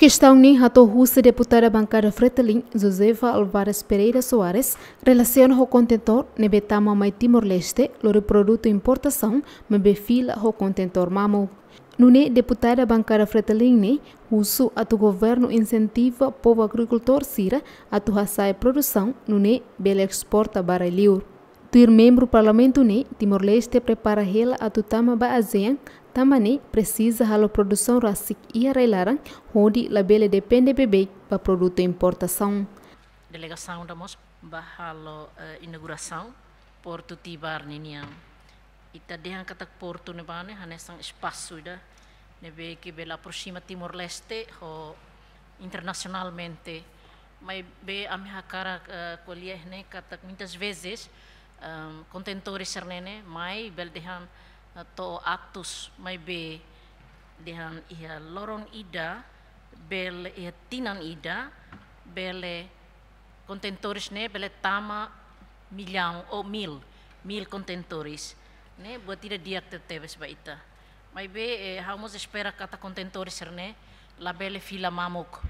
Questão nem rato russa deputada bancária Fretelin, Josefa Alvarez Pereira Soares, relaciona o contentor nebetama mai Timor-Leste, lo produto importação, mebe fila o contentor mamu. Nune deputada bancária Freteline, né? uso a ato governo incentiva povo agricultor sira a tu produção, nune bela exporta para baralhiur. Tuir membro parlamento ne Timor-Leste prepara hela atutama ba ASEAN tamane precisa halo produção racic e arrelarang hodi labele depende bebê para produto importação. Delegação da MOSP ba halo uh, inauguração Porto Tibar niniang. Ita dehang katak Porto ne bane hanesang espaço ne be que bela proxima Timor-Leste ho internacionalmente. Mas be a minha cara uh, katak muitas vezes um, ehm, contentore sernene mai bel dehan uh, to actus mai be dehan iha loron ida bel iha tinan ida bele contentores ne bele tama o ou oh, mil mil contentores ne buat tidak dia tetebes baita mai be eh, hamos espera kata contentores serne la bele fila mamuk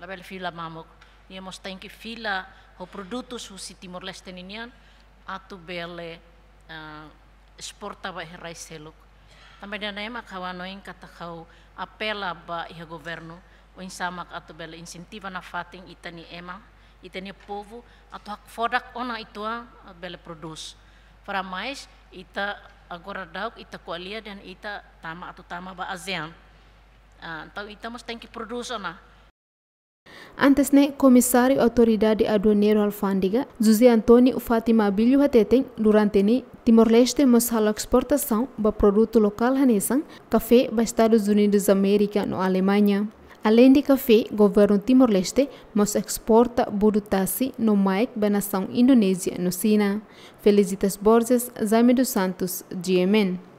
la bele fila mamuk ia mos tem que fila ho produtos husi Timor Leste ninian atu bele uh, eh, sporta ba herai seluk. Também da nema kawanoin kata kau apela ba iha governo o insamak atu bele insentiva na fatin itani ema itani povo atu hak fodak ona itua eh, bele produz. Para mais ita agora dauk ita kualia dan ita tama atu tama ba ASEAN. Uh, ah, então ita mas tem que Antes ne comissário autoridade aduaneiro alfândega José Antônio Fátima Bilho Hateten durante ne Timor-Leste a exportação ba produto local hanesan café ba Estados Unidos da América no Alemanha. Além de café, governo Timor-Leste mas exporta burutasi no Maek da nação Indonésia no Sina. Felicitas Borges, Jaime dos Santos, GMN.